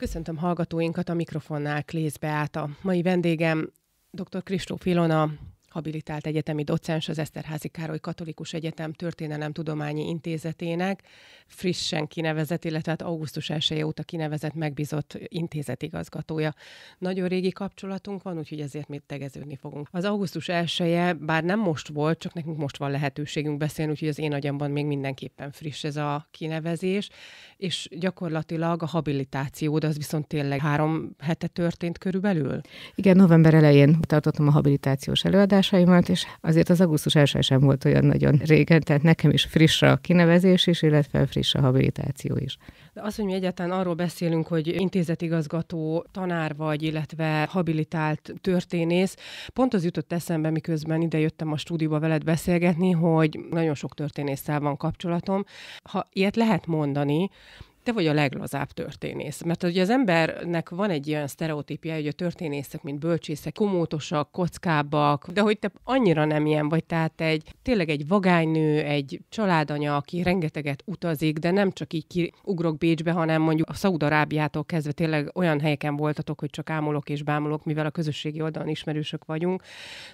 Köszöntöm hallgatóinkat a mikrofonnál Klész Beáta. Mai vendégem dr. Kristóf Ilona, habilitált egyetemi docens az Eszterházi Károly Katolikus Egyetem Történelemtudományi Intézetének frissen kinevezett, illetve hát augusztus 1 óta kinevezett megbízott intézetigazgatója. Nagyon régi kapcsolatunk van, úgyhogy ezért mi tegeződni fogunk. Az augusztus 1 -e, bár nem most volt, csak nekünk most van lehetőségünk beszélni, úgyhogy az én agyamban még mindenképpen friss ez a kinevezés, és gyakorlatilag a habilitációd az viszont tényleg három hete történt körülbelül? Igen, november elején tartottam a habilitációs előadásaimat, és azért az augusztus első sem volt olyan nagyon régen, tehát nekem is friss a kinevezés is, illetve friss a habilitáció is. Az, hogy mi egyáltalán arról beszélünk, hogy intézetigazgató, tanár vagy, illetve habilitált történész, pont az jutott eszembe, miközben ide jöttem a stúdióba veled beszélgetni, hogy nagyon sok történésszel van kapcsolatom. Ha ilyet lehet mondani, te vagy a leglazább történész. Mert ugye az embernek van egy ilyen sztereotípia, hogy a történészek, mint bölcsészek, komótosak, kockábbak, de hogy te annyira nem ilyen vagy, tehát egy tényleg egy vagánynő, egy családanya, aki rengeteget utazik, de nem csak így ugrok Bécsbe, hanem mondjuk a Szaudarábiától kezdve tényleg olyan helyeken voltatok, hogy csak ámulok és bámulok, mivel a közösségi oldalon ismerősök vagyunk.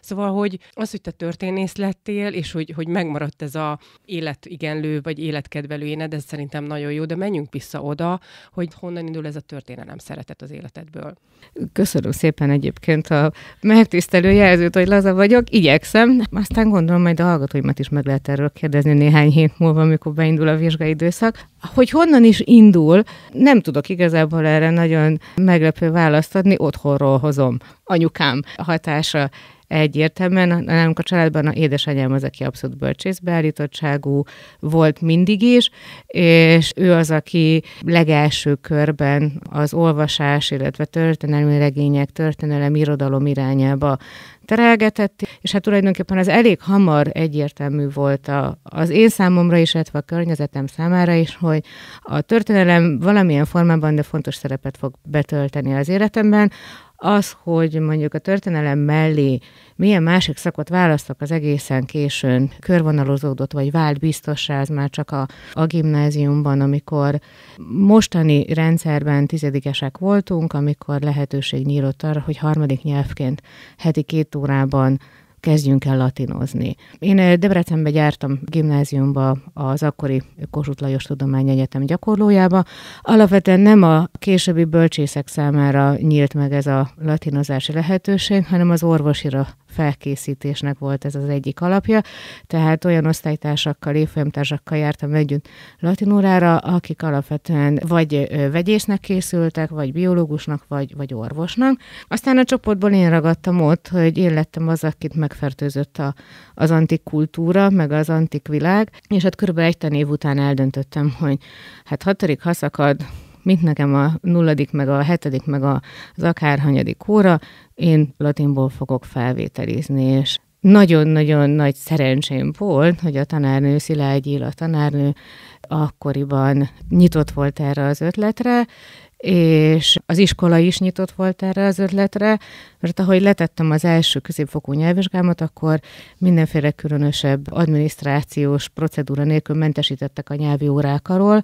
Szóval, hogy az, hogy te történész lettél, és hogy, hogy megmaradt ez a életigenlő vagy életkedvelő éned, ez szerintem nagyon jó, de menjünk vissza oda, hogy honnan indul ez a történelem szeretet az életedből. Köszönöm szépen egyébként a megtisztelő jelzőt, hogy laza vagyok, igyekszem. Aztán gondolom majd a hallgatóimat is meg lehet erről kérdezni néhány hét múlva, amikor beindul a időszak. Hogy honnan is indul, nem tudok igazából erre nagyon meglepő választ adni, otthonról hozom anyukám hatása egyértelműen. Nálunk a családban a édesanyám az, aki abszolút bölcsészbeállítottságú volt mindig is, és ő az, aki legelső körben az olvasás, illetve történelmi regények, történelem, irodalom irányába terelgetett, és hát tulajdonképpen az elég hamar egyértelmű volt a, az én számomra is, illetve a környezetem számára is, hogy a történelem valamilyen formában, de fontos szerepet fog betölteni az életemben. Az, hogy mondjuk a történelem mellé milyen másik szakot választok az egészen későn körvonalozódott, vagy vált biztosra, az már csak a, a gimnáziumban, amikor mostani rendszerben tizedikesek voltunk, amikor lehetőség nyílt arra, hogy harmadik nyelvként heti két órában kezdjünk el latinozni. Én eh, Debrecenbe jártam gimnáziumba az akkori Kossuth Lajos Tudomány Egyetem gyakorlójába. Alapvetően nem a későbbi bölcsészek számára nyílt meg ez a latinozási lehetőség, hanem az orvosira felkészítésnek volt ez az egyik alapja, tehát olyan osztálytársakkal, évfolyamtársakkal jártam együtt latinórára, akik alapvetően vagy vegyésznek készültek, vagy biológusnak, vagy, vagy orvosnak. Aztán a csoportból én ragadtam ott, hogy én lettem az, akit megfertőzött a, az antik kultúra, meg az antik világ, és hát körülbelül egy tanév után eldöntöttem, hogy hát hatodik haszakad, mint nekem a nulladik, meg a hetedik, meg a, az akárhanyadik óra, én latinból fogok felvételizni, és nagyon-nagyon nagy szerencsém volt, hogy a tanárnő Szilágyi, a tanárnő akkoriban nyitott volt erre az ötletre, és az iskola is nyitott volt erre az ötletre, mert ahogy letettem az első középfokú nyelvvizsgámat, akkor mindenféle különösebb adminisztrációs procedúra nélkül mentesítettek a nyelvi órákról,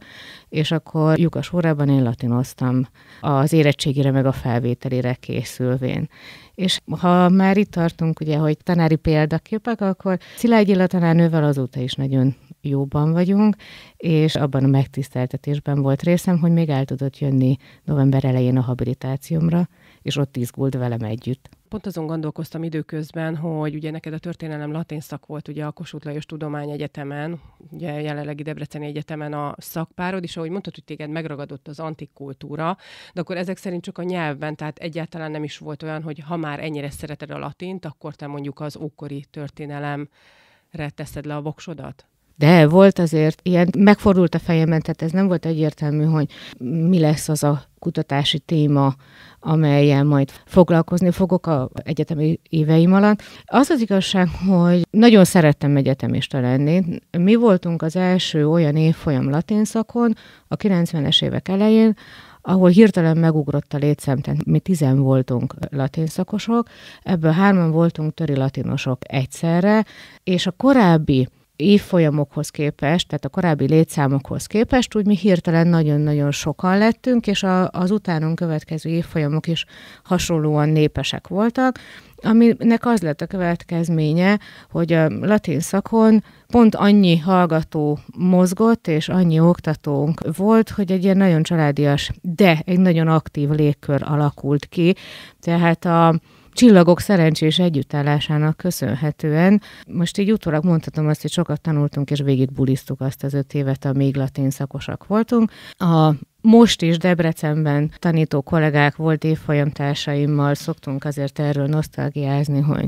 és akkor lyukas órában én latinoztam az érettségére meg a felvételére készülvén. És ha már itt tartunk, ugye, hogy tanári példaképek, akkor Szilágyi Illa nővel azóta is nagyon jóban vagyunk, és abban a megtiszteltetésben volt részem, hogy még el tudott jönni november elején a habilitációmra, és ott izgult velem együtt. Pont azon gondolkoztam időközben, hogy ugye neked a történelem latin szak volt ugye a Kossuth Lajos Tudományegyetemen, ugye jelenlegi Debreceni Egyetemen a szakpárod, és ahogy mondtad, hogy téged megragadott az antik kultúra, de akkor ezek szerint csak a nyelvben, tehát egyáltalán nem is volt olyan, hogy ha már ennyire szereted a latint, akkor te mondjuk az ókori történelemre teszed le a voksodat? De volt azért ilyen, megfordult a fejemben, tehát ez nem volt egyértelmű, hogy mi lesz az a kutatási téma, amelyen majd foglalkozni fogok a egyetemi éveim alatt. Az az igazság, hogy nagyon szerettem egyetemista lenni. Mi voltunk az első olyan évfolyam latin szakon a 90-es évek elején, ahol hirtelen megugrott a létszám, tehát mi tizen voltunk latin szakosok, ebből hárman voltunk töri latinosok egyszerre, és a korábbi évfolyamokhoz képest, tehát a korábbi létszámokhoz képest, úgy mi hirtelen nagyon-nagyon sokan lettünk, és a, az utánunk következő évfolyamok is hasonlóan népesek voltak, aminek az lett a következménye, hogy a latin szakon pont annyi hallgató mozgott, és annyi oktatónk volt, hogy egy ilyen nagyon családias, de egy nagyon aktív légkör alakult ki. Tehát a csillagok szerencsés együttállásának köszönhetően. Most így utólag mondhatom azt, hogy sokat tanultunk, és végig buliztuk azt az öt évet, amíg latin szakosak voltunk. A most is Debrecenben tanító kollégák volt évfolyamtársaimmal, szoktunk azért erről nosztalgiázni, hogy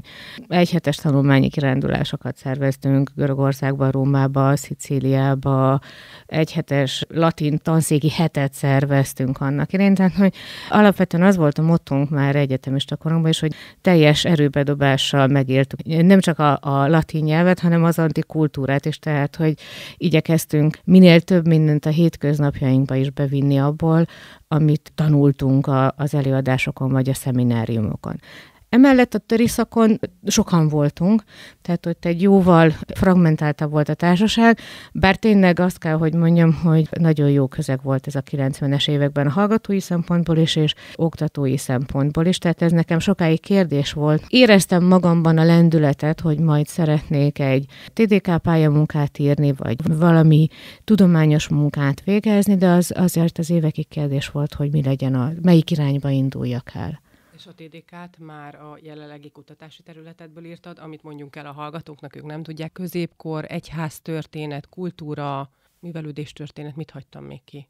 egyhetes tanulmányi kirándulásokat szerveztünk Görögországba, Rómába, Szicíliába, egyhetes latin tanszégi hetet szerveztünk annak idején, tehát hogy alapvetően az volt a motunk már egyetemista korunkban is, hogy teljes erőbedobással megértük nem csak a, a latin nyelvet, hanem az antikultúrát, és tehát, hogy igyekeztünk minél több mindent a hétköznapjainkba is bevinni kivinni abból, amit tanultunk a, az előadásokon vagy a szemináriumokon. Emellett a töri szakon sokan voltunk, tehát ott egy jóval fragmentáltabb volt a társaság, bár tényleg azt kell, hogy mondjam, hogy nagyon jó közeg volt ez a 90-es években a hallgatói szempontból is, és oktatói szempontból is, tehát ez nekem sokáig kérdés volt. Éreztem magamban a lendületet, hogy majd szeretnék egy TDK pályamunkát írni, vagy valami tudományos munkát végezni, de az azért az évekig kérdés volt, hogy mi legyen, a, melyik irányba induljak el. És a TDK-t már a jelenlegi kutatási területetből írtad, amit mondjunk el a hallgatóknak, ők nem tudják, középkor, egyház történet, kultúra, művelődés történet, mit hagytam még ki?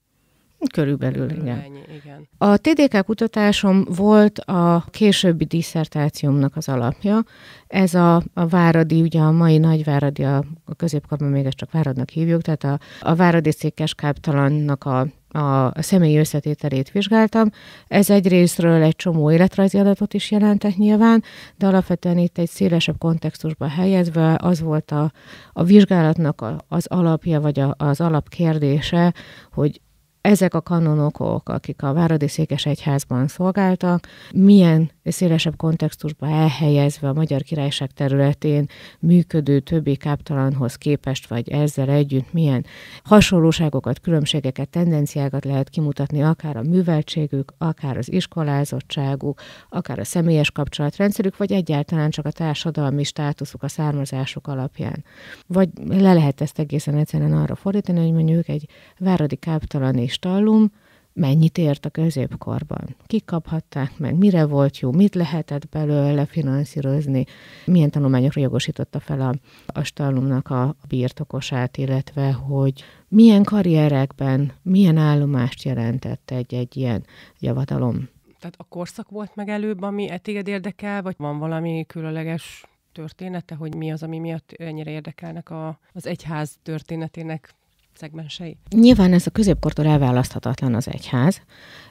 Körülbelül, Körülbelül igen. Ennyi, igen. A TDK kutatásom volt a későbbi diszertációmnak az alapja. Ez a, a Váradi, ugye a mai Nagyváradi, a, a középkorban csak Váradnak hívjuk, tehát a, a Váradi Székeskáptalannak a a személy összetételét vizsgáltam. Ez egyrésztről egy csomó életrajzi adatot is jelentett nyilván, de alapvetően itt egy szélesebb kontextusba helyezve az volt a, a vizsgálatnak az alapja, vagy a, az alapkérdése, hogy ezek a kanonokok, akik a Váradi székes Egyházban szolgáltak, milyen szélesebb kontextusba elhelyezve a Magyar Királyság területén működő többi káptalanhoz képest, vagy ezzel együtt milyen hasonlóságokat, különbségeket, tendenciákat lehet kimutatni, akár a műveltségük, akár az iskolázottságuk, akár a személyes kapcsolatrendszerük, vagy egyáltalán csak a társadalmi státuszuk, a származásuk alapján. Vagy le lehet ezt egészen egyszerűen arra fordítani, hogy mondjuk egy váradi káptalan és kristallum mennyit ért a középkorban. Kik kaphatták meg, mire volt jó, mit lehetett belőle finanszírozni, milyen tanulmányokra jogosította fel a, a stallumnak a birtokosát, illetve hogy milyen karrierekben, milyen állomást jelentett egy-egy ilyen javatalom. Tehát a korszak volt meg előbb, ami e téged érdekel, vagy van valami különleges története, hogy mi az, ami miatt ennyire érdekelnek a, az egyház történetének szegmensei? Nyilván ez a középkortól elválaszthatatlan az egyház.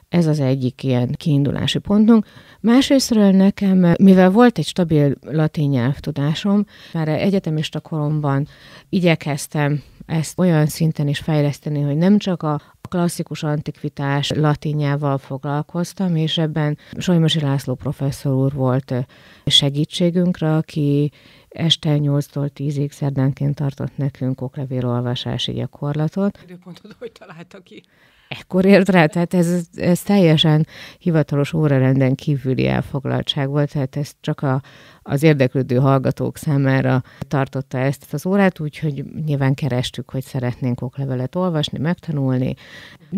Ez az egyik ilyen kiindulási pontunk. Másrésztről nekem, mivel volt egy stabil latin nyelvtudásom, már egyetemista koromban igyekeztem ezt olyan szinten is fejleszteni, hogy nem csak a klasszikus antikvitás latinjával foglalkoztam, és ebben Solymosi László professzor úr volt segítségünkre, aki este 8-tól 10-ig szerdánként tartott nekünk oklevélolvasási gyakorlatot. Időpontot hogy találta ki? ekkor ért rá, tehát ez, ez teljesen hivatalos órarenden kívüli elfoglaltság volt, tehát ez csak a, az érdeklődő hallgatók számára tartotta ezt az órát, úgyhogy nyilván kerestük, hogy szeretnénk oklevelet olvasni, megtanulni.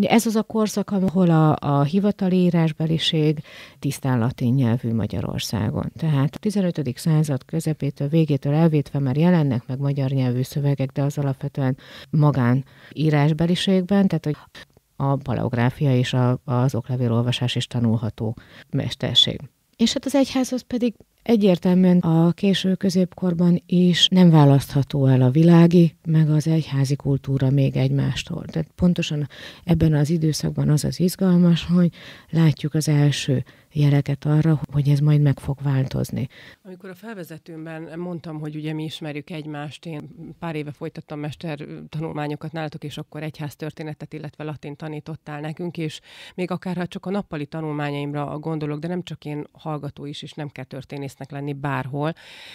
Ez az a korszak, ahol a, a hivatali írásbeliség tisztán latin nyelvű Magyarországon. Tehát a 15. század közepétől, végétől elvétve már jelennek meg magyar nyelvű szövegek, de az alapvetően magán írásbeliségben, tehát hogy a paleográfia és a, az oklevélolvasás is tanulható mesterség. És hát az egyházhoz pedig egyértelműen a késő középkorban is nem választható el a világi, meg az egyházi kultúra még egymástól. Tehát pontosan ebben az időszakban az az izgalmas, hogy látjuk az első jeleket arra, hogy ez majd meg fog változni. Amikor a felvezetőmben mondtam, hogy ugye mi ismerjük egymást, én pár éve folytattam mester tanulmányokat nálatok, és akkor történetet illetve latin tanítottál nekünk, és még akár ha csak a nappali tanulmányaimra gondolok, de nem csak én hallgató is, és nem kell történésznek lenni bárhol.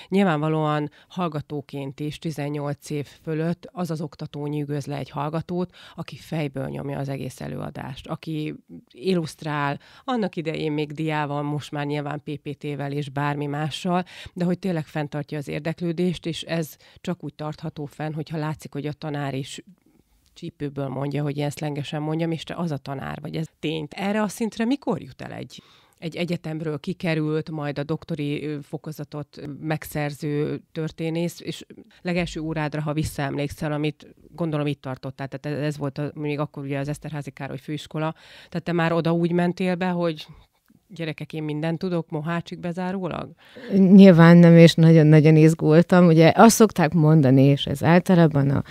Nyilvánvalóan hallgatóként is 18 év fölött az az oktató nyűgöz le egy hallgatót, aki fejből nyomja az egész előadást, aki illusztrál, annak idején még diá- médiával, most már nyilván PPT-vel és bármi mással, de hogy tényleg fenntartja az érdeklődést, és ez csak úgy tartható fenn, hogyha látszik, hogy a tanár is csípőből mondja, hogy ilyen szlengesen mondjam, és te az a tanár vagy, ez tényt. Erre a szintre mikor jut el egy egy egyetemről kikerült, majd a doktori fokozatot megszerző történész, és legelső órádra, ha visszaemlékszel, amit gondolom itt tartottál, tehát ez volt a, még akkor ugye az Eszterházi Károly főiskola, tehát te már oda úgy mentél be, hogy gyerekek, én mindent tudok, mohácsik bezárólag? Nyilván nem, és nagyon-nagyon izgultam. Ugye azt szokták mondani, és ez általában a,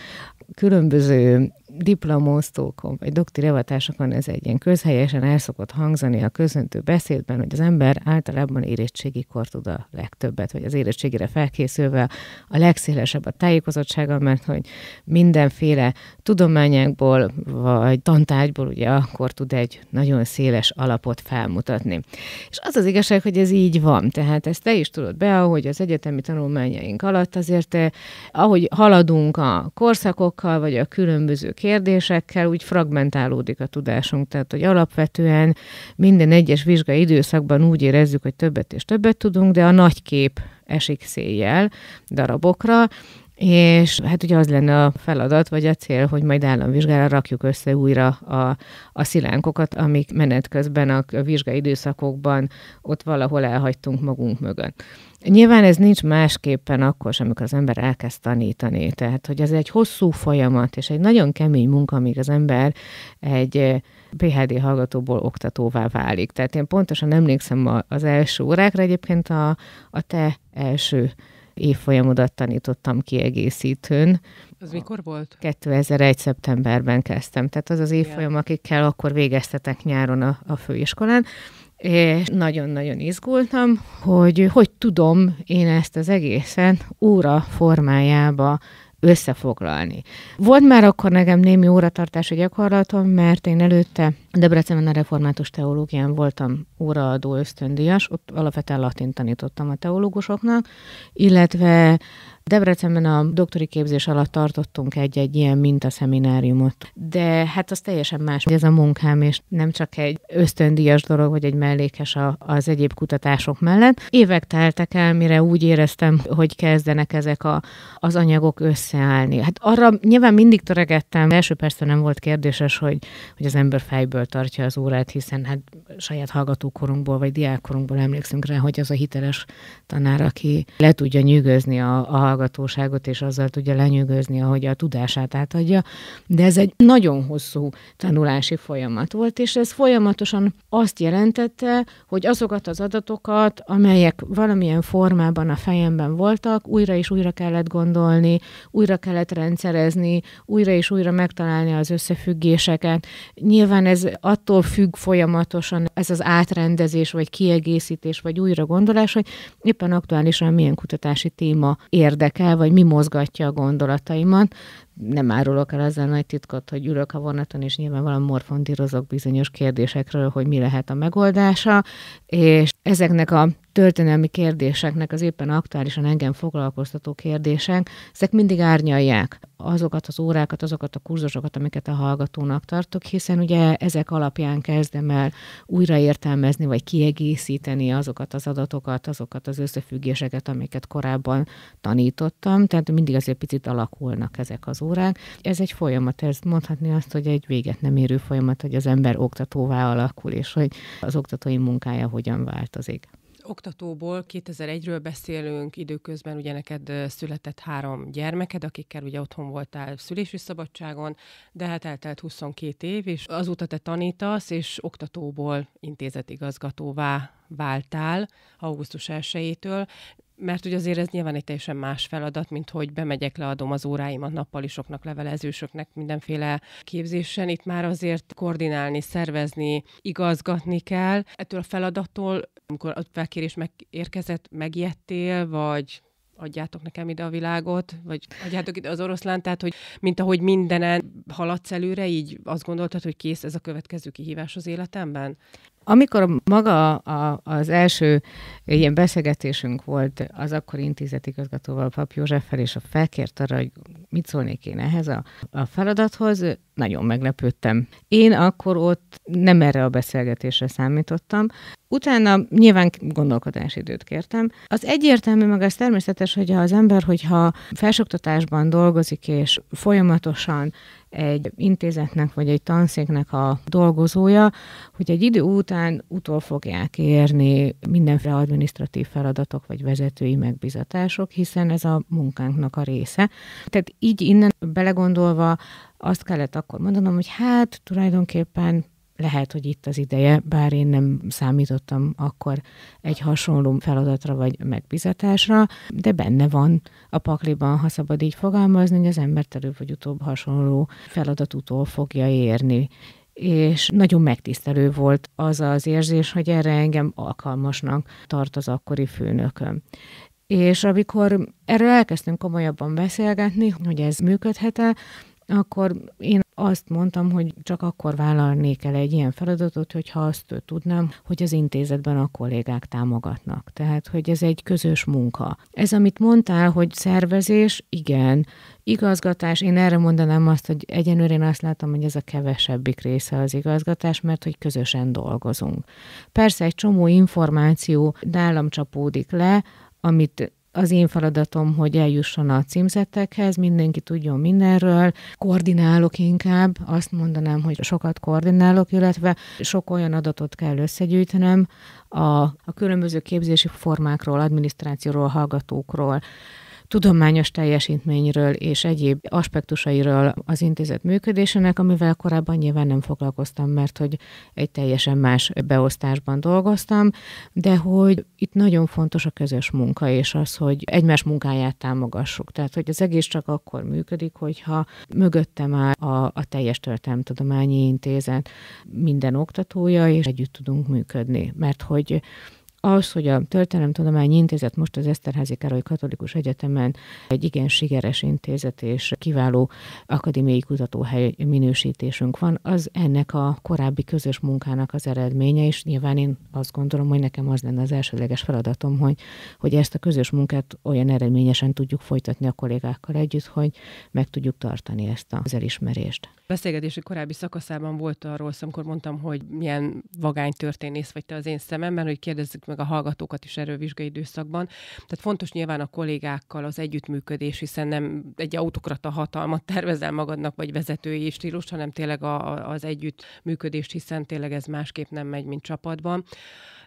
különböző diplomosztókon, vagy doktori ez egy ilyen közhelyesen el szokott hangzani a közöntő beszédben, hogy az ember általában kor tud a legtöbbet, vagy az érettségére felkészülve a legszélesebb a tájékozottsága, mert hogy mindenféle tudományákból, vagy tantárgyból ugye akkor tud egy nagyon széles alapot felmutatni. És az az igazság, hogy ez így van. Tehát ezt te is tudod be, hogy az egyetemi tanulmányaink alatt azért, eh, ahogy haladunk a korszakok témákkal, vagy a különböző kérdésekkel úgy fragmentálódik a tudásunk. Tehát, hogy alapvetően minden egyes vizsgai időszakban úgy érezzük, hogy többet és többet tudunk, de a nagy kép esik széjjel darabokra, és hát ugye az lenne a feladat, vagy a cél, hogy majd államvizsgára rakjuk össze újra a, a szilánkokat, amik menet közben a, a vizsgai időszakokban ott valahol elhagytunk magunk mögött. Nyilván ez nincs másképpen akkor amikor az ember elkezd tanítani. Tehát, hogy ez egy hosszú folyamat, és egy nagyon kemény munka, amíg az ember egy eh, PHD hallgatóból oktatóvá válik. Tehát én pontosan emlékszem az első órákra, egyébként a, a te első évfolyamodat tanítottam kiegészítőn. Az mikor volt? 2001. szeptemberben kezdtem. Tehát az az évfolyam, akikkel akkor végeztetek nyáron a, a főiskolán és nagyon-nagyon izgultam, hogy hogy tudom én ezt az egészen óra formájába összefoglalni. Volt már akkor nekem némi óratartási gyakorlatom, mert én előtte Debrecenben a református teológián voltam óraadó ösztöndíjas, ott alapvetően latin tanítottam a teológusoknak, illetve Debrecenben a doktori képzés alatt tartottunk egy-egy ilyen mintaszemináriumot. De hát az teljesen más, hogy ez a munkám, és nem csak egy ösztöndíjas dolog, vagy egy mellékes a, az egyéb kutatások mellett. Évek teltek el, mire úgy éreztem, hogy kezdenek ezek a, az anyagok összeállni. Hát arra nyilván mindig töregettem, első persze nem volt kérdéses, hogy, hogy az ember fejből tartja az órát, hiszen hát saját hallgatókorunkból vagy diákkorunkból emlékszünk rá, hogy az a hiteles tanár, aki le tudja nyűgözni a, a hallgatóságot, és azzal tudja lenyűgözni, ahogy a tudását átadja. De ez egy nagyon hosszú tanulási folyamat volt, és ez folyamatosan azt jelentette, hogy azokat az adatokat, amelyek valamilyen formában a fejemben voltak, újra és újra kellett gondolni, újra kellett rendszerezni, újra és újra megtalálni az összefüggéseket. Nyilván ez attól függ folyamatosan ez az átrendezés, vagy kiegészítés, vagy újra gondolás, hogy éppen aktuálisan milyen kutatási téma érdekel, vagy mi mozgatja a gondolataimat. Nem árulok el ezzel nagy titkot, hogy ülök a vonaton, és valami morfondírozok bizonyos kérdésekről, hogy mi lehet a megoldása, és ezeknek a történelmi kérdéseknek, az éppen aktuálisan engem foglalkoztató kérdések, ezek mindig árnyalják azokat az órákat, azokat a kurzusokat, amiket a hallgatónak tartok, hiszen ugye ezek alapján kezdem el újraértelmezni, vagy kiegészíteni azokat az adatokat, azokat az összefüggéseket, amiket korábban tanítottam, tehát mindig azért picit alakulnak ezek az órák. Ez egy folyamat, ez mondhatni azt, hogy egy véget nem érő folyamat, hogy az ember oktatóvá alakul, és hogy az oktatói munkája hogyan változik oktatóból 2001-ről beszélünk, időközben ugye neked született három gyermeked, akikkel ugye otthon voltál szülési szabadságon, de hát eltelt 22 év, és azóta te tanítasz, és oktatóból intézetigazgatóvá váltál augusztus 1-től mert ugye azért ez nyilván egy teljesen más feladat, mint hogy bemegyek, leadom az óráimat nappalisoknak, levelezősöknek, mindenféle képzésen. Itt már azért koordinálni, szervezni, igazgatni kell. Ettől a feladattól, amikor a felkérés megérkezett, megijedtél, vagy adjátok nekem ide a világot, vagy adjátok ide az oroszlán, tehát hogy mint ahogy mindenen haladsz előre, így azt gondoltad, hogy kész ez a következő kihívás az életemben? Amikor maga a, az első ilyen beszélgetésünk volt az akkor intézetigazgatóval, Pap Józseffel, és a felkért arra, hogy mit szólnék én ehhez a, a feladathoz, nagyon meglepődtem. Én akkor ott nem erre a beszélgetésre számítottam. Utána nyilván gondolkodási időt kértem. Az egyértelmű, meg az természetes, hogy az ember, hogyha felsoktatásban dolgozik, és folyamatosan egy intézetnek vagy egy tanszéknek a dolgozója, hogy egy idő után utol fogják érni mindenféle administratív feladatok vagy vezetői megbizatások, hiszen ez a munkánknak a része. Tehát így innen belegondolva azt kellett akkor mondanom, hogy hát tulajdonképpen lehet, hogy itt az ideje, bár én nem számítottam akkor egy hasonló feladatra vagy megbizatásra, de benne van a pakliban, ha szabad így fogalmazni, hogy az ember előbb vagy utóbb hasonló feladat utól fogja érni és nagyon megtisztelő volt az az érzés, hogy erre engem alkalmasnak tart az akkori főnököm. És amikor erről elkezdtünk komolyabban beszélgetni, hogy ez működhet-e, akkor én azt mondtam, hogy csak akkor vállalnék el egy ilyen feladatot, hogyha azt tudnám, hogy az intézetben a kollégák támogatnak. Tehát, hogy ez egy közös munka. Ez, amit mondtál, hogy szervezés, igen. Igazgatás, én erre mondanám azt, hogy egyenőre én azt látom, hogy ez a kevesebbik része az igazgatás, mert hogy közösen dolgozunk. Persze egy csomó információ nálam csapódik le, amit az én feladatom, hogy eljusson a címzettekhez, mindenki tudjon mindenről, koordinálok inkább, azt mondanám, hogy sokat koordinálok, illetve sok olyan adatot kell összegyűjtenem a, a különböző képzési formákról, adminisztrációról, hallgatókról, tudományos teljesítményről és egyéb aspektusairól az intézet működésének, amivel korábban nyilván nem foglalkoztam, mert hogy egy teljesen más beosztásban dolgoztam, de hogy itt nagyon fontos a közös munka, és az, hogy egymás munkáját támogassuk. Tehát, hogy az egész csak akkor működik, hogyha mögöttem áll a, a teljes tudományi intézet minden oktatója, és együtt tudunk működni. Mert hogy az, hogy a Történelemtudományi Intézet most az Eszterházi Károly Katolikus Egyetemen egy igen sikeres intézet és kiváló akadémiai kutatóhely minősítésünk van, az ennek a korábbi közös munkának az eredménye, és nyilván én azt gondolom, hogy nekem az lenne az elsődleges feladatom, hogy, hogy ezt a közös munkát olyan eredményesen tudjuk folytatni a kollégákkal együtt, hogy meg tudjuk tartani ezt az elismerést beszélgetési korábbi szakaszában volt arról, amikor mondtam, hogy milyen vagány történész vagy te az én szememben, hogy kérdezzük meg a hallgatókat is erről vizsgai időszakban. Tehát fontos nyilván a kollégákkal az együttműködés, hiszen nem egy autokrata hatalmat tervezel magadnak, vagy vezetői stílus, hanem tényleg a, a, az együttműködést, hiszen tényleg ez másképp nem megy, mint csapatban.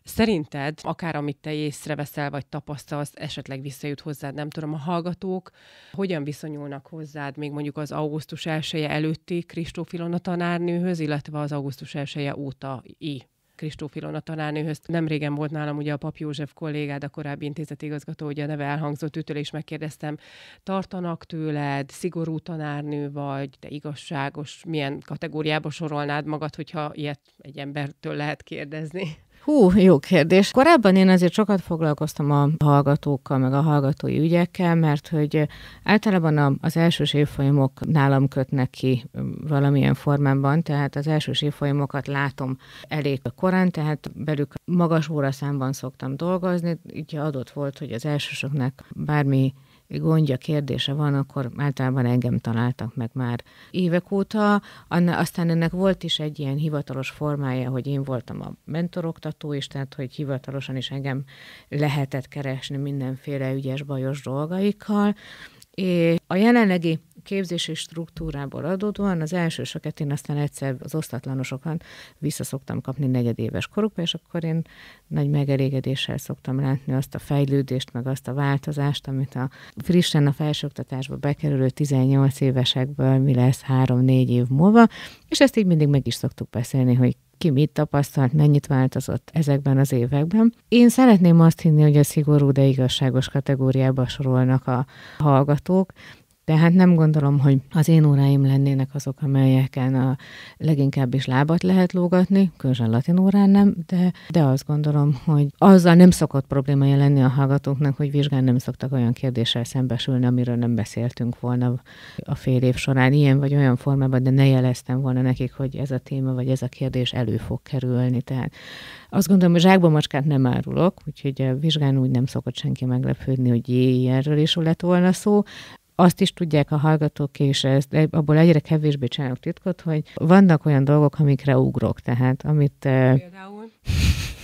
Szerinted, akár amit te észreveszel, vagy tapasztalsz, esetleg visszajut hozzád, nem tudom, a hallgatók, hogyan viszonyulnak hozzád még mondjuk az augusztus 1 előtti Kristóf Ilona tanárnőhöz, illetve az augusztus 1 óta i Kristóf Ilona tanárnőhöz. Nem régen volt nálam ugye a Pap József kollégád, a korábbi intézetigazgató, ugye a neve elhangzott őtől, és megkérdeztem, tartanak tőled, szigorú tanárnő vagy, de igazságos, milyen kategóriába sorolnád magad, hogyha ilyet egy embertől lehet kérdezni? Hú, jó kérdés. Korábban én azért sokat foglalkoztam a hallgatókkal, meg a hallgatói ügyekkel, mert hogy általában az elsős évfolyamok nálam kötnek ki mm, valamilyen formában, tehát az elsős évfolyamokat látom elég korán, tehát belük magas óraszámban szoktam dolgozni, így adott volt, hogy az elsősöknek bármi gondja, kérdése van, akkor általában engem találtak meg már évek óta. Anna, aztán ennek volt is egy ilyen hivatalos formája, hogy én voltam a mentoroktató is, tehát hogy hivatalosan is engem lehetett keresni mindenféle ügyes, bajos dolgaikkal. És a jelenlegi képzési struktúrából adódóan az elsősöket én aztán egyszer az vissza szoktam kapni negyedéves korukba, és akkor én nagy megelégedéssel szoktam látni azt a fejlődést, meg azt a változást, amit a frissen a felsőoktatásba bekerülő 18 évesekből mi lesz 3-4 év múlva, és ezt így mindig meg is szoktuk beszélni, hogy ki mit tapasztalt, mennyit változott ezekben az években. Én szeretném azt hinni, hogy a szigorú, de igazságos kategóriába sorolnak a hallgatók, tehát nem gondolom, hogy az én óráim lennének azok, amelyeken a leginkább is lábat lehet lógatni, különösen latin órán nem, de, de azt gondolom, hogy azzal nem szokott problémája lenni a hallgatóknak, hogy vizsgán nem szoktak olyan kérdéssel szembesülni, amiről nem beszéltünk volna a fél év során, ilyen vagy olyan formában, de ne jeleztem volna nekik, hogy ez a téma vagy ez a kérdés elő fog kerülni. Tehát azt gondolom, hogy zsákba macskát nem árulok, úgyhogy a vizsgán úgy nem szokott senki meglepődni, hogy jé, ilyenről is lett volna szó azt is tudják a hallgatók, és ezt, abból egyre kevésbé csinálok titkot, hogy vannak olyan dolgok, amikre ugrok, tehát amit... Eh,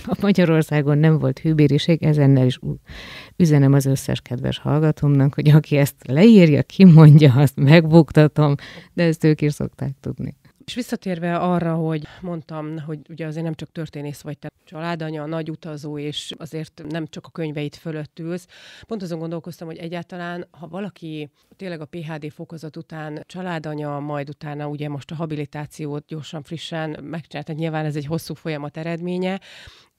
a Magyarországon nem volt hűbériség, ezennel is üzenem az összes kedves hallgatómnak, hogy aki ezt leírja, kimondja, azt megbuktatom, de ezt ők is szokták tudni. És visszatérve arra, hogy mondtam, hogy ugye azért nem csak történész vagy te családanya, nagy utazó, és azért nem csak a könyveit fölött ülsz. Pont azon gondolkoztam, hogy egyáltalán, ha valaki tényleg a PHD fokozat után családanya, majd utána ugye most a habilitációt gyorsan, frissen megcsinálta, nyilván ez egy hosszú folyamat eredménye,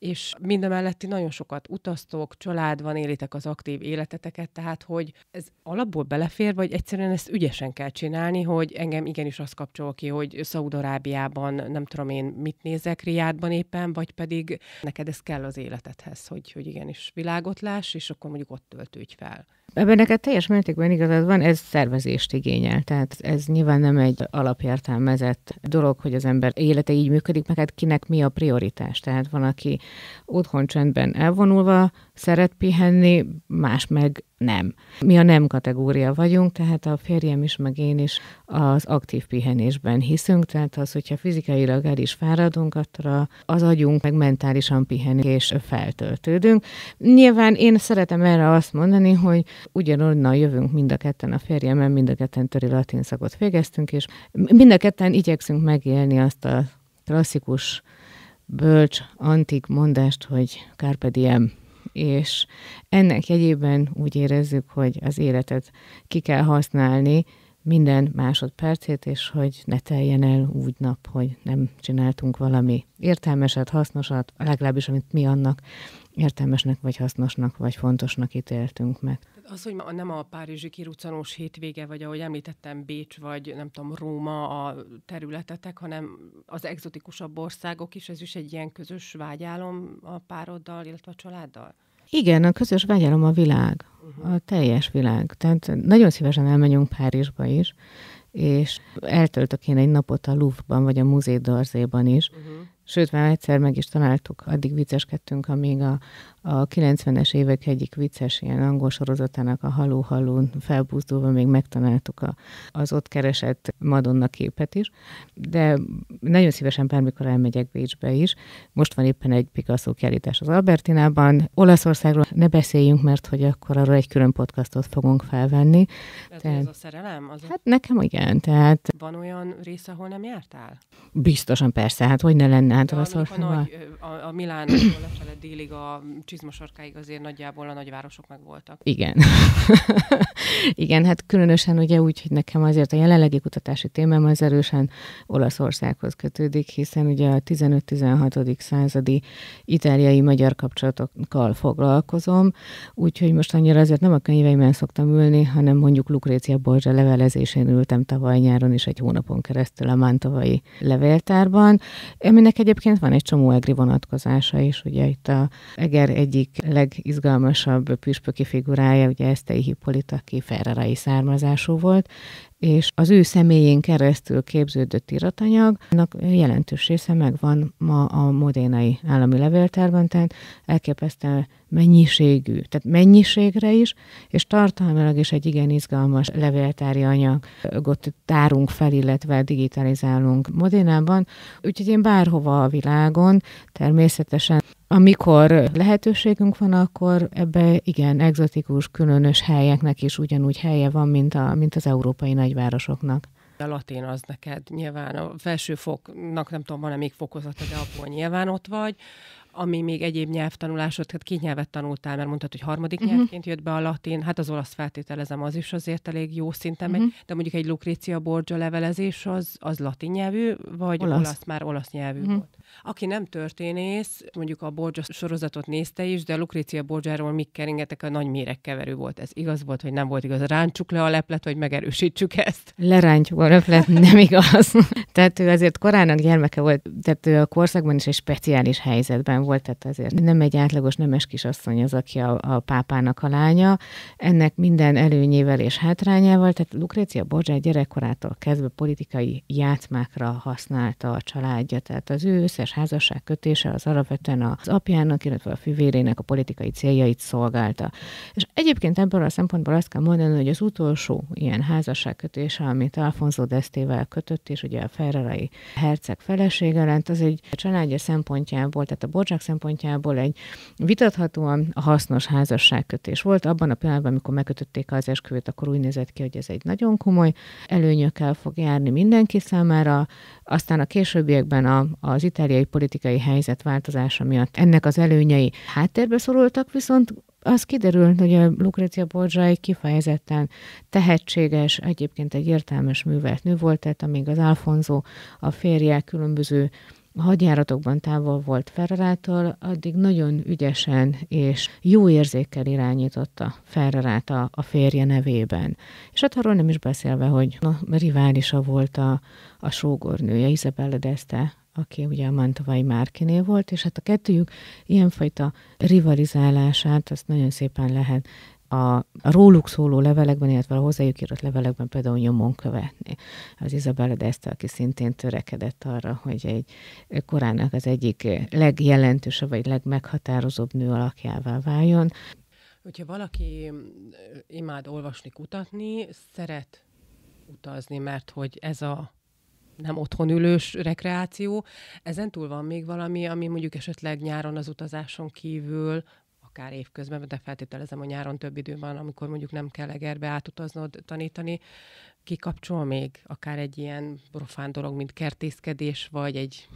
és mindemellett nagyon sokat utaztok, család van, élitek az aktív életeteket, tehát hogy ez alapból belefér, vagy egyszerűen ezt ügyesen kell csinálni, hogy engem igenis azt kapcsol ki, hogy Szaudarábiában nem tudom én mit nézek, Riádban éppen, vagy pedig neked ez kell az életedhez, hogy, hogy igenis világot láss, és akkor mondjuk ott töltődj fel. Ebben neked teljes mértékben igazad van, ez szervezést igényel. Tehát ez nyilván nem egy alapértelmezett dolog, hogy az ember élete így működik, meg hát kinek mi a prioritás. Tehát van, aki otthon csendben elvonulva szeret pihenni, más meg nem. Mi a nem kategória vagyunk, tehát a férjem is, meg én is az aktív pihenésben hiszünk, tehát az, hogyha fizikailag el is fáradunk, attól az agyunk meg mentálisan pihenünk és feltöltődünk. Nyilván én szeretem erre azt mondani, hogy ugyanonnan jövünk mind a ketten a férjemmel, mind a ketten töri latin szakot végeztünk, és mind a ketten igyekszünk megélni azt a klasszikus bölcs, antik mondást, hogy carpe diem, és ennek jegyében úgy érezzük, hogy az életet ki kell használni, minden másodpercét, és hogy ne teljen el úgy nap, hogy nem csináltunk valami értelmeset, hasznosat, legalábbis amit mi annak értelmesnek, vagy hasznosnak, vagy fontosnak ítéltünk meg. Az, hogy nem a Párizsi kiruccanós hétvége, vagy ahogy említettem, Bécs, vagy nem tudom, Róma a területetek, hanem az egzotikusabb országok is, ez is egy ilyen közös vágyálom a pároddal, illetve a családdal? Igen, a közös vágyálom a világ, uh-huh. a teljes világ. Tehát nagyon szívesen elmegyünk Párizsba is, és eltöltök én egy napot a Louvre-ban, vagy a Musée d'Orsay-ban is. Uh-huh. Sőt, már egyszer meg is találtuk, addig vicceskedtünk, amíg a, a 90-es évek egyik vicces ilyen angol sorozatának a Haló Halón felbúzdulva még megtanáltuk a, az ott keresett Madonna képet is, de nagyon szívesen bármikor elmegyek Bécsbe is. Most van éppen egy Picasso kiállítás az Albertinában. Olaszországról ne beszéljünk, mert hogy akkor arra egy külön podcastot fogunk felvenni. Tehát, tehát ez a szerelem? Az hát nekem igen, tehát... Van olyan rész, ahol nem jártál? Biztosan persze, hát hogy ne lenne hát Olaszországban. A, a, a Milán, a délig a csizmasorkáig azért nagyjából a nagyvárosok meg voltak. Igen. Igen, hát különösen ugye úgy, hogy nekem azért a jelenlegi kutatási témám az erősen Olaszországhoz kötődik, hiszen ugye a 15-16. századi itáliai-magyar kapcsolatokkal foglalkozom, úgyhogy most annyira azért nem a könyveimben szoktam ülni, hanem mondjuk Lukrécia Borzsa levelezésén ültem tavaly nyáron is egy hónapon keresztül a mántavai levéltárban, aminek egyébként van egy csomó egri vonatkozása is, ugye itt a Eger egyik legizgalmasabb püspöki figurája, ugye Esztei Hippolit, aki ferrarai származású volt, és az ő személyén keresztül képződött iratanyag, annak jelentős része megvan ma a modénai állami levéltárban, tehát elképesztően mennyiségű, tehát mennyiségre is, és tartalmilag is egy igen izgalmas levéltári anyagot tárunk fel, illetve digitalizálunk Modénában. Úgyhogy én bárhova a világon, természetesen amikor lehetőségünk van, akkor ebbe igen, egzotikus, különös helyeknek is ugyanúgy helye van, mint, a, mint az európai nagyvárosoknak a latin az neked nyilván a felső foknak, nem tudom, van-e még fokozata, de abból nyilván ott vagy ami még egyéb nyelvtanulásod, tehát két nyelvet tanultál, mert mondtad, hogy harmadik uh-huh. nyelvként jött be a latin, hát az olasz feltételezem, az is azért elég jó szinten uh-huh. de mondjuk egy Lucrezia Borgia levelezés az, az latin nyelvű, vagy olasz, olasz már olasz nyelvű uh-huh. volt? Aki nem történész, mondjuk a Borgia sorozatot nézte is, de Lucrécia Borgiáról mi keringetek, a nagy méregkeverő volt. Ez igaz volt, hogy nem volt igaz. Rántsuk le a leplet, hogy megerősítsük ezt. Lerántjuk a leplet, nem igaz. tehát ő azért korának gyermeke volt, tehát ő a korszakban is egy speciális helyzetben volt, tehát azért nem egy átlagos nemes kisasszony az, aki a, a pápának a lánya. Ennek minden előnyével és hátrányával, tehát Lucrécia Borgia gyerekkorától kezdve politikai játmákra használta a családja, tehát az ő tízes házasság kötése az alapvetően az apjának, illetve a fivérének a politikai céljait szolgálta. És egyébként ebből a szempontból azt kell mondani, hogy az utolsó ilyen házasság kötése, amit Alfonso Desztével kötött, és ugye a Ferrari herceg felesége lett, az egy családja szempontjából, tehát a Borzsák szempontjából egy vitathatóan hasznos házasságkötés volt. Abban a pillanatban, amikor megkötötték az esküvőt, akkor úgy nézett ki, hogy ez egy nagyon komoly előnyökkel fog járni mindenki számára. Aztán a későbbiekben a, az itáliai szíriai politikai helyzet változása miatt ennek az előnyei háttérbe szorultak, viszont az kiderült, hogy a Lucrezia Borgia egy kifejezetten tehetséges, egyébként egy értelmes művelt nő volt, tehát amíg az Alfonso a férje különböző hadjáratokban távol volt Ferrerától, addig nagyon ügyesen és jó érzékkel irányította Ferrerát a, a férje nevében. És hát arról nem is beszélve, hogy a riválisa volt a, a sógornője, Isabella d'Este, aki ugye a Mantovai Márkinél volt, és hát a kettőjük ilyenfajta rivalizálását, azt nagyon szépen lehet a, a róluk szóló levelekben, illetve a hozzájuk írott levelekben például nyomon követni. Az Izabella Deszta, aki szintén törekedett arra, hogy egy korának az egyik legjelentősebb, vagy legmeghatározóbb nő alakjává váljon. Hogyha valaki mm, imád olvasni, kutatni, szeret utazni, mert hogy ez a nem otthon ülős rekreáció. Ezen túl van még valami, ami mondjuk esetleg nyáron az utazáson kívül, akár évközben, de feltételezem, hogy nyáron több idő van, amikor mondjuk nem kell egerbe átutaznod tanítani, kikapcsol még akár egy ilyen profán dolog, mint kertészkedés, vagy egy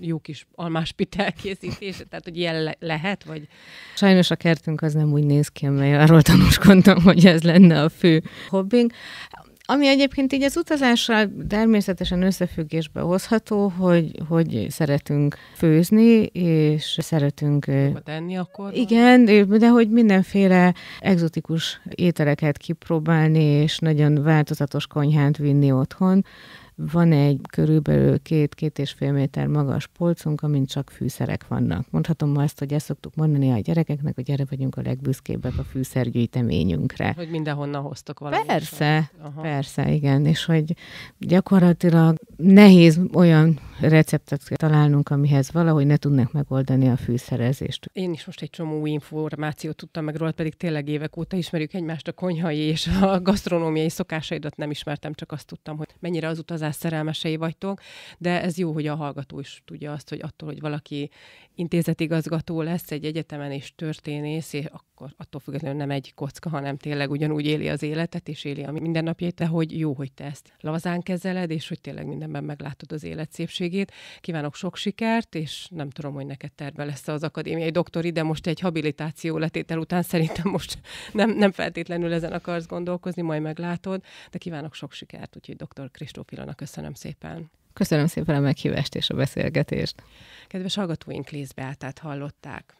jó kis almás pitel készítése, tehát hogy ilyen le- lehet, vagy? Sajnos a kertünk az nem úgy néz ki, amely arról tanúskodtam, hogy ez lenne a fő hobbing. Ami egyébként így az utazással természetesen összefüggésbe hozható, hogy, hogy szeretünk főzni, és szeretünk... Tenni akkor? Igen, de hogy mindenféle egzotikus ételeket kipróbálni, és nagyon változatos konyhát vinni otthon van egy körülbelül két-két és fél méter magas polcunk, amin csak fűszerek vannak. Mondhatom ma ezt, hogy ezt szoktuk mondani a gyerekeknek, hogy erre vagyunk a legbüszkébbek a fűszergyűjteményünkre. Hogy mindenhonnan hoztok valamit. Persze, persze, igen, és hogy gyakorlatilag nehéz olyan receptet kell találnunk, amihez valahogy ne tudnak megoldani a fűszerezést. Én is most egy csomó információt tudtam meg róla, pedig tényleg évek óta ismerjük egymást a konyhai és a gasztronómiai szokásaidat nem ismertem, csak azt tudtam, hogy mennyire az utazás szerelmesei vagytok, de ez jó, hogy a hallgató is tudja azt, hogy attól, hogy valaki intézetigazgató lesz egy egyetemen és történész, és akkor attól függetlenül nem egy kocka, hanem tényleg ugyanúgy éli az életet, és éli a mindennapjait, de hogy jó, hogy te ezt lazán kezeled, és hogy tényleg mindenben meglátod az élet szépségét végét. Kívánok sok sikert, és nem tudom, hogy neked terve lesz az akadémiai doktori, de most egy habilitáció letétel után szerintem most nem, nem feltétlenül ezen akarsz gondolkozni, majd meglátod, de kívánok sok sikert, úgyhogy dr. Kristóf Ilona, köszönöm szépen. Köszönöm szépen a meghívást és a beszélgetést. Kedves hallgatóink, Léz hallották.